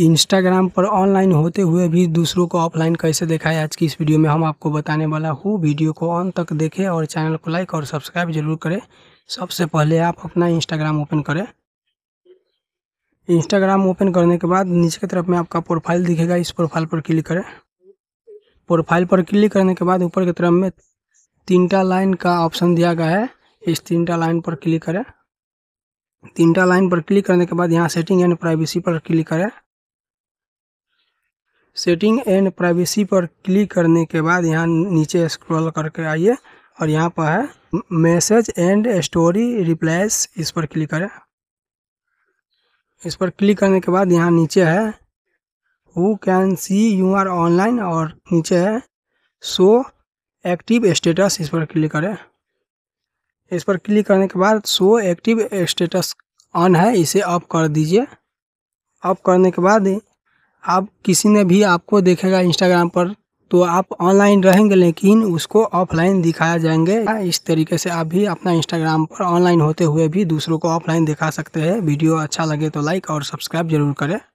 Instagram पर online होते हुए भी दूसरों को ऑफलाइन कैसे दिखाएं आज की इस वीडियो में हम आपको बताने वाला हूँ वीडियो को अंत तक देखें और चैनल को लाइक और सब्सक्राइब जरूर करें सबसे पहले आप अपना इंस्टाग्राम ओपन करें इंस्टाग्राम ओपन करने के बाद नीचे की तरफ में आपका प्रोफाइल दिखेगा इस प्रोफाइल पर क्लिक करें प्रोफाइल पर क्लिक करने के बाद ऊपर की तरफ में तीनटा लाइन का ऑप्शन दिया गया है इस तीनटा लाइन पर क्लिक करें तीनटा लाइन पर क्लिक करने के बाद यहाँ सेटिंग एंड प्राइवेसी पर क्लिक करें सेटिंग एंड प्राइवेसी पर क्लिक करने के बाद यहाँ नीचे स्क्रॉल करके आइए और यहाँ पर है मैसेज एंड स्टोरी रिप्लाइज इस पर क्लिक करें इस पर क्लिक करने के बाद यहाँ नीचे है who can see you are online और नीचे है शो एक्टिव स्टेटस इस पर क्लिक करें इस पर क्लिक करने के बाद शो एक्टिव स्टेटस ऑन है इसे ऑफ कर दीजिए ऑफ करने के बाद आप किसी ने भी आपको देखेगा इंस्टाग्राम पर तो आप ऑनलाइन रहेंगे लेकिन उसको ऑफलाइन दिखाया जाएंगे इस तरीके से आप भी अपना इंस्टाग्राम पर ऑनलाइन होते हुए भी दूसरों को ऑफलाइन दिखा सकते हैं वीडियो अच्छा लगे तो लाइक और सब्सक्राइब जरूर करें